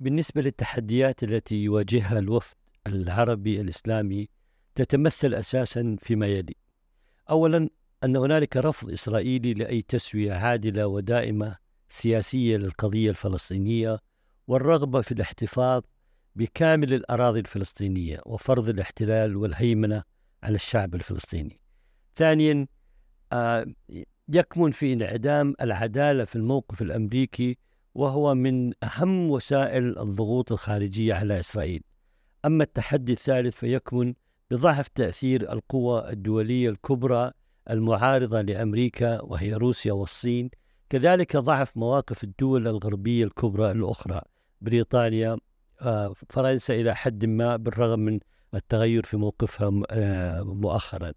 بالنسبة للتحديات التي يواجهها الوفد العربي الإسلامي تتمثل أساسا فيما يلي أولا أن هنالك رفض إسرائيلي لأي تسوية عادلة ودائمة سياسية للقضية الفلسطينية والرغبة في الاحتفاظ بكامل الأراضي الفلسطينية وفرض الاحتلال والهيمنة على الشعب الفلسطيني ثانيا آه، يكمن في انعدام العدالة في الموقف الأمريكي وهو من أهم وسائل الضغوط الخارجية على إسرائيل أما التحدي الثالث فيكمن بضعف تأثير القوى الدولية الكبرى المعارضة لأمريكا وهي روسيا والصين كذلك ضعف مواقف الدول الغربية الكبرى الأخرى بريطانيا آه، فرنسا إلى حد ما بالرغم من التغير في موقفها آه، مؤخرا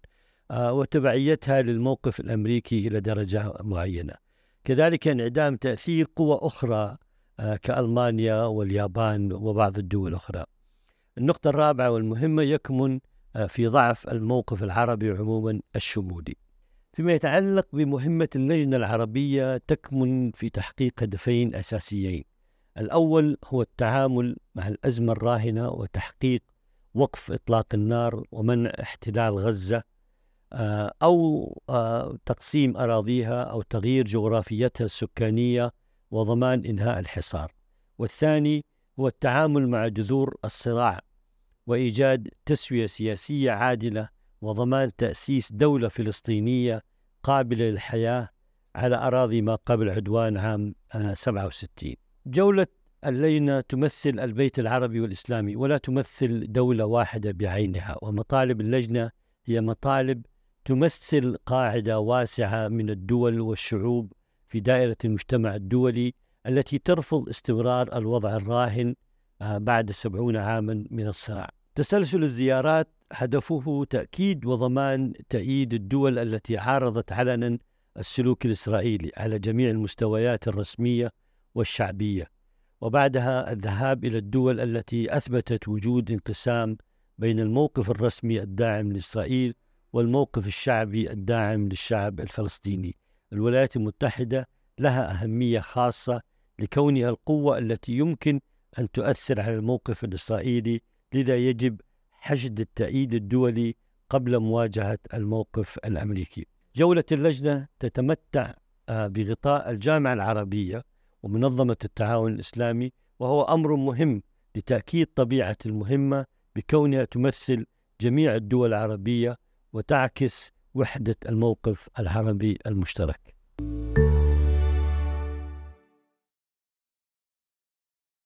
آه، وتبعيتها للموقف الأمريكي إلى درجة معينة كذلك انعدام تأثير قوى أخرى آه، كألمانيا واليابان وبعض الدول الأخرى النقطة الرابعة والمهمة يكمن آه، في ضعف الموقف العربي عموما الشمولي فيما يتعلق بمهمة اللجنة العربية تكمن في تحقيق هدفين أساسيين الأول هو التعامل مع الأزمة الراهنة وتحقيق وقف إطلاق النار ومنع احتلال غزة آه، أو آه، تقسيم أراضيها أو تغيير جغرافيتها السكانية وضمان إنهاء الحصار والثاني هو التعامل مع جذور الصراع وإيجاد تسوية سياسية عادلة وضمان تأسيس دولة فلسطينية قابلة للحياة على أراضي ما قبل عدوان عام 67 آه، جولة اللجنة تمثل البيت العربي والإسلامي ولا تمثل دولة واحدة بعينها ومطالب اللجنة هي مطالب تمثل قاعدة واسعة من الدول والشعوب في دائرة المجتمع الدولي التي ترفض استمرار الوضع الراهن آه، بعد سبعون عاما من الصراع تسلسل الزيارات هدفه تأكيد وضمان تأييد الدول التي عارضت علنا السلوك الإسرائيلي على جميع المستويات الرسمية والشعبية وبعدها الذهاب إلى الدول التي أثبتت وجود انقسام بين الموقف الرسمي الداعم لإسرائيل والموقف الشعبي الداعم للشعب الفلسطيني الولايات المتحدة لها أهمية خاصة لكونها القوة التي يمكن أن تؤثر على الموقف الإسرائيلي لذا يجب حشد التأييد الدولي قبل مواجهة الموقف الأمريكي جولة اللجنة تتمتع آه، بغطاء الجامعة العربية ومنظمة التعاون الإسلامي وهو أمر مهم لتأكيد طبيعة المهمة بكونها تمثل جميع الدول العربية وتعكس وحدة الموقف العربي المشترك